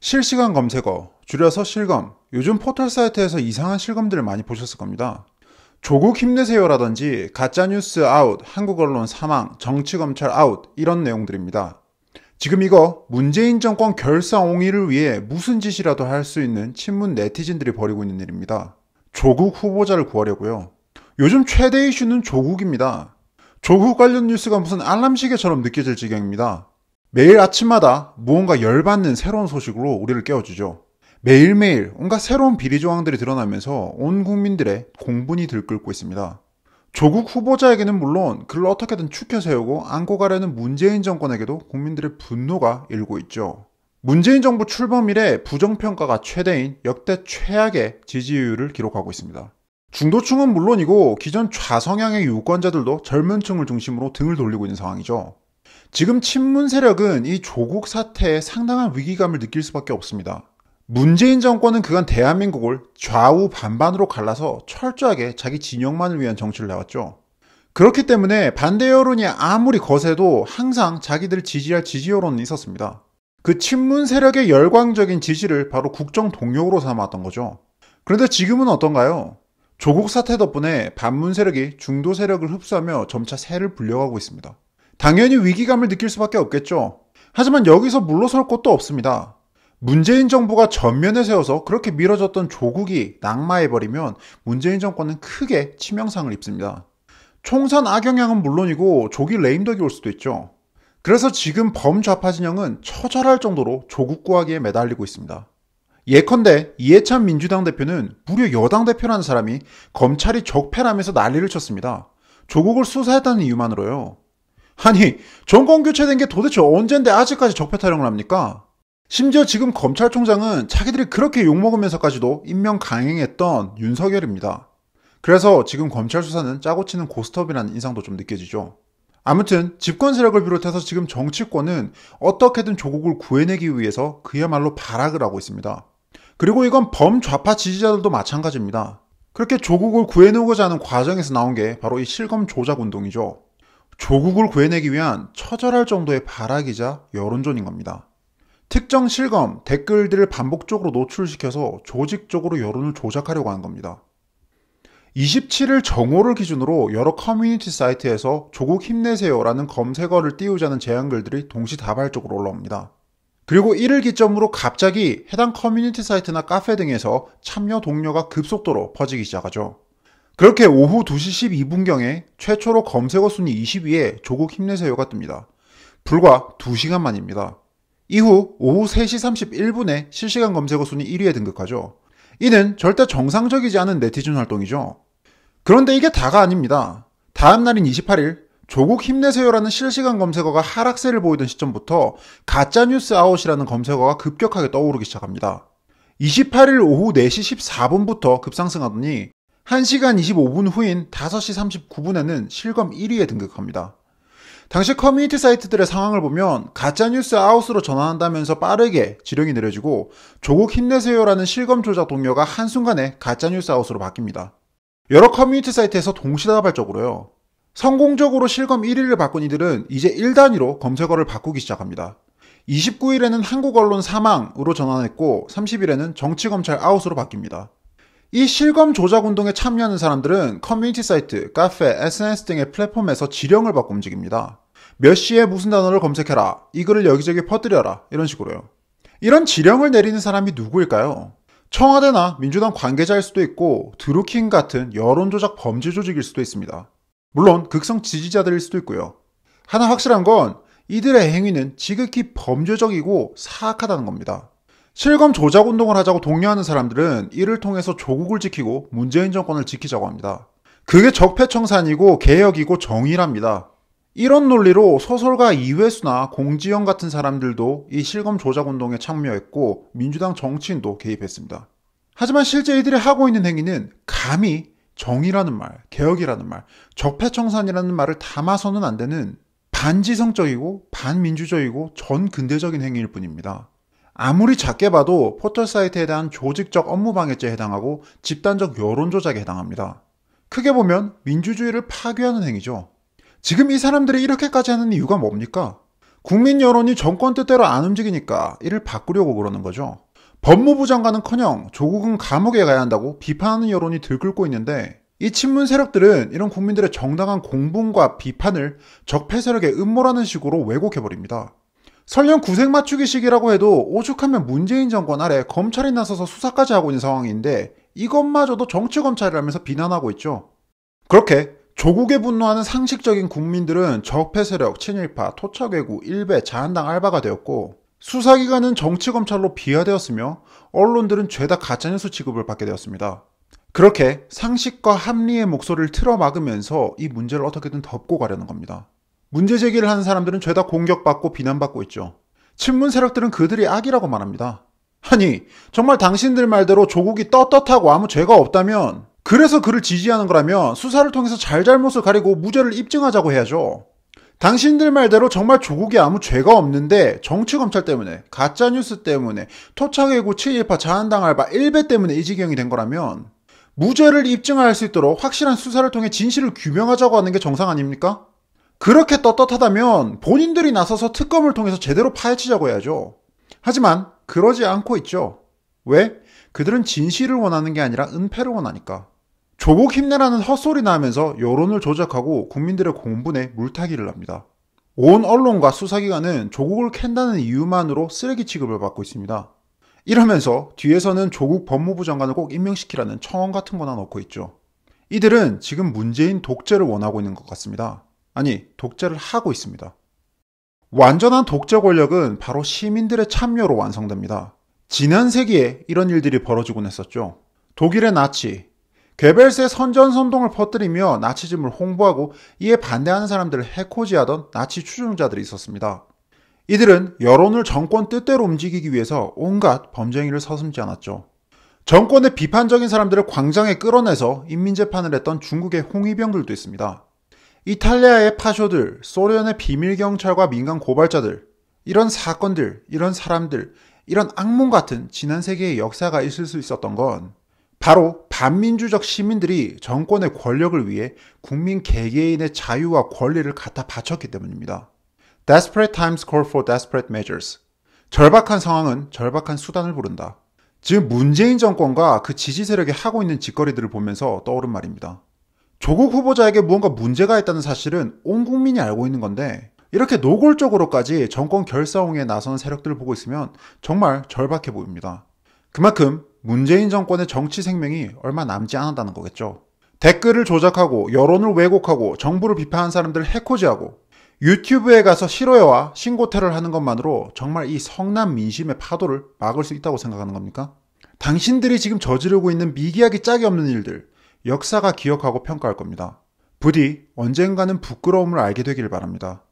실시간 검색어, 줄여서 실검, 요즘 포털 사이트에서 이상한 실검들을 많이 보셨을 겁니다. 조국 힘내세요라든지 가짜뉴스 아웃, 한국 언론 사망, 정치검찰 아웃, 이런 내용들입니다. 지금 이거 문재인 정권 결상 옹의를 위해 무슨 짓이라도 할 수 있는 친문 네티즌들이 벌이고 있는 일입니다. 조국 후보자를 구하려고요. 요즘 최대 이슈는 조국입니다. 조국 관련 뉴스가 무슨 알람 시계처럼 느껴질 지경입니다. 매일 아침마다 무언가 열받는 새로운 소식으로 우리를 깨워주죠. 매일매일 온갖 새로운 비리 조항들이 드러나면서 온 국민들의 공분이 들끓고 있습니다. 조국 후보자에게는 물론 그를 어떻게든 축혀 세우고 안고 가려는 문재인 정권에게도 국민들의 분노가 일고 있죠. 문재인 정부 출범 이래 부정평가가 최대인 역대 최악의 지지율을 기록하고 있습니다. 중도층은 물론이고 기존 좌성향의 유권자들도 젊은 층을 중심으로 등을 돌리고 있는 상황이죠. 지금 친문 세력은 이 조국 사태에 상당한 위기감을 느낄 수밖에 없습니다. 문재인 정권은 그간 대한민국을 좌우 반반으로 갈라서 철저하게 자기 진영만을 위한 정치를 나왔죠. 그렇기 때문에 반대 여론이 아무리 거세도 항상 자기들 을 지지할 지지 여론은 있었습니다. 그 친문 세력의 열광적인 지지를 바로 국정 동력으로 삼았던 거죠. 그런데 지금은 어떤가요? 조국 사태 덕분에 반문 세력이 중도 세력을 흡수하며 점차 세를 불려가고 있습니다. 당연히 위기감을 느낄 수밖에 없겠죠. 하지만 여기서 물러설 곳도 없습니다. 문재인 정부가 전면에 세워서 그렇게 밀어졌던 조국이 낙마해버리면 문재인 정권은 크게 치명상을 입습니다. 총선 악영향은 물론이고 조기 레임덕이 올 수도 있죠. 그래서 지금 범좌파 진영은 처절할 정도로 조국 구하기에 매달리고 있습니다. 예컨대 이해찬 민주당 대표는 무려 여당 대표라는 사람이 검찰이 적폐라면서 난리를 쳤습니다. 조국을 수사했다는 이유만으로요. 아니, 정권 교체된 게 도대체 언젠데 아직까지 적폐 타령을 합니까? 심지어 지금 검찰총장은 자기들이 그렇게 욕먹으면서까지도 인명 강행했던 윤석열입니다. 그래서 지금 검찰 수사는 짜고 치는 고스톱이라는 인상도 좀 느껴지죠. 아무튼 집권 세력을 비롯해서 지금 정치권은 어떻게든 조국을 구해내기 위해서 그야말로 발악을 하고 있습니다. 그리고 이건 범좌파 지지자들도 마찬가지입니다. 그렇게 조국을 구해내고자 하는 과정에서 나온 게 바로 이 실검 조작 운동이죠. 조국을 구해내기 위한 처절할 정도의 발악이자 여론전인 겁니다. 특정 실검, 댓글들을 반복적으로 노출시켜서 조직적으로 여론을 조작하려고 하는 겁니다. 27일 정오를 기준으로 여러 커뮤니티 사이트에서 조국 힘내세요라는 검색어를 띄우자는 제안글들이 동시다발적으로 올라옵니다. 그리고 이를 기점으로 갑자기 해당 커뮤니티 사이트나 카페 등에서 참여 동료가 급속도로 퍼지기 시작하죠. 그렇게 오후 2시 12분경에 최초로 검색어 순위 20위에 조국 힘내세요가 뜹니다. 불과 2시간 만입니다. 이후 오후 3시 31분에 실시간 검색어 순위 1위에 등극하죠. 이는 절대 정상적이지 않은 네티즌 활동이죠. 그런데 이게 다가 아닙니다. 다음 날인 28일 조국 힘내세요라는 실시간 검색어가 하락세를 보이던 시점부터 가짜뉴스 아웃이라는 검색어가 급격하게 떠오르기 시작합니다. 28일 오후 4시 14분부터 급상승하더니 1시간 25분 후인 5시 39분에는 실검 1위에 등극합니다. 당시 커뮤니티 사이트들의 상황을 보면 가짜뉴스 아웃으로 전환한다면서 빠르게 지령이 내려지고 조국 힘내세요라는 실검 조작 동료가 한순간에 가짜뉴스 아웃으로 바뀝니다. 여러 커뮤니티 사이트에서 동시다발적으로요. 성공적으로 실검 1위를 바꾼 이들은 이제 1단위로 검색어를 바꾸기 시작합니다. 29일에는 한국 언론 사망으로 전환했고 30일에는 정치검찰 아웃으로 바뀝니다. 이 실검 조작 운동에 참여하는 사람들은 커뮤니티 사이트, 카페, SNS 등의 플랫폼에서 지령을 받고 움직입니다. 몇 시에 무슨 단어를 검색해라, 이 글을 여기저기 퍼뜨려라, 이런 식으로요. 이런 지령을 내리는 사람이 누구일까요? 청와대나 민주당 관계자일 수도 있고 드루킹 같은 여론조작 범죄 조직일 수도 있습니다. 물론 극성 지지자들일 수도 있고요. 하나 확실한 건 이들의 행위는 지극히 범죄적이고 사악하다는 겁니다. 실검 조작 운동을 하자고 독려하는 사람들은 이를 통해서 조국을 지키고 문재인 정권을 지키자고 합니다. 그게 적폐청산이고 개혁이고 정의랍니다. 이런 논리로 소설가 이회수나 공지영 같은 사람들도 이 실검 조작 운동에 참여했고 민주당 정치인도 개입했습니다. 하지만 실제 이들이 하고 있는 행위는 감히 정의라는 말, 개혁이라는 말, 적폐청산이라는 말을 담아서는 안 되는 반지성적이고 반민주적이고 전근대적인 행위일 뿐입니다. 아무리 작게 봐도 포털 사이트에 대한 조직적 업무 방해죄에 해당하고 집단적 여론 조작에 해당합니다. 크게 보면 민주주의를 파괴하는 행위죠. 지금 이 사람들이 이렇게까지 하는 이유가 뭡니까? 국민 여론이 정권 뜻대로 안 움직이니까 이를 바꾸려고 그러는 거죠. 법무부 장관은커녕 조국은 감옥에 가야 한다고 비판하는 여론이 들끓고 있는데 이 친문 세력들은 이런 국민들의 정당한 공분과 비판을 적폐 세력의 음모라는 식으로 왜곡해버립니다. 설령 구색 맞추기 시기라고 해도 오죽하면 문재인 정권 아래 검찰이 나서서 수사까지 하고 있는 상황인데 이것마저도 정치검찰이라면서 비난하고 있죠. 그렇게 조국에 분노하는 상식적인 국민들은 적폐 세력, 친일파, 토착외구, 일베, 자한당 알바가 되었고 수사기관은 정치검찰로 비화되었으며 언론들은 죄다 가짜뉴스 취급을 받게 되었습니다. 그렇게 상식과 합리의 목소리를 틀어막으면서 이 문제를 어떻게든 덮고 가려는 겁니다. 문제 제기를 하는 사람들은 죄다 공격받고 비난받고 있죠. 친문 세력들은 그들이 악이라고 말합니다. 아니, 정말 당신들 말대로 조국이 떳떳하고 아무 죄가 없다면, 그래서 그를 지지하는 거라면 수사를 통해서 잘잘못을 가리고 무죄를 입증하자고 해야죠. 당신들 말대로 정말 조국이 아무 죄가 없는데 정치검찰 때문에, 가짜뉴스 때문에, 토착외고, 친일파, 자한당알바, 1배 때문에 이 지경이 된 거라면 무죄를 입증할 수 있도록 확실한 수사를 통해 진실을 규명하자고 하는 게 정상 아닙니까? 그렇게 떳떳하다면 본인들이 나서서 특검을 통해서 제대로 파헤치자고 해야죠. 하지만 그러지 않고 있죠. 왜? 그들은 진실을 원하는 게 아니라 은폐를 원하니까. 조국 힘내라는 헛소리나 하면서 여론을 조작하고 국민들의 공분에 물타기를 합니다. 온 언론과 수사기관은 조국을 캔다는 이유만으로 쓰레기 취급을 받고 있습니다. 이러면서 뒤에서는 조국 법무부 장관을 꼭 임명시키라는 청원 같은 거나 넣고 있죠. 이들은 지금 문재인 독재를 원하고 있는 것 같습니다. 아니, 독재를 하고 있습니다. 완전한 독재 권력은 바로 시민들의 참여로 완성됩니다. 지난 세기에 이런 일들이 벌어지곤 했었죠. 독일의 나치, 괴벨스의 선전선동을 퍼뜨리며 나치즘을 홍보하고 이에 반대하는 사람들을 해코지하던 나치 추종자들이 있었습니다. 이들은 여론을 정권 뜻대로 움직이기 위해서 온갖 범죄행위를 서슴지 않았죠. 정권의 비판적인 사람들을 광장에 끌어내서 인민재판을 했던 중국의 홍위병들도 있습니다. 이탈리아의 파쇼들, 소련의 비밀경찰과 민간 고발자들, 이런 사건들, 이런 사람들, 이런 악몽 같은 지난 세계의 역사가 있을 수 있었던 건 바로 반민주적 시민들이 정권의 권력을 위해 국민 개개인의 자유와 권리를 갖다 바쳤기 때문입니다. Desperate times call for desperate measures. 절박한 상황은 절박한 수단을 부른다. 지금 문재인 정권과 그 지지 세력이 하고 있는 짓거리들을 보면서 떠오른 말입니다. 조국 후보자에게 무언가 문제가 있다는 사실은 온 국민이 알고 있는 건데 이렇게 노골적으로까지 정권 결사홍에 나선 세력들을 보고 있으면 정말 절박해 보입니다. 그만큼 문재인 정권의 정치 생명이 얼마 남지 않았다는 거겠죠. 댓글을 조작하고 여론을 왜곡하고 정부를 비판한 사람들을 해코지하고 유튜브에 가서 실어해와 신고 태를 하는 것만으로 정말 이 성남 민심의 파도를 막을 수 있다고 생각하는 겁니까? 당신들이 지금 저지르고 있는 미기하기 짝이 없는 일들, 역사가 기억하고 평가할 겁니다. 부디 언젠가는 부끄러움을 알게 되기를 바랍니다.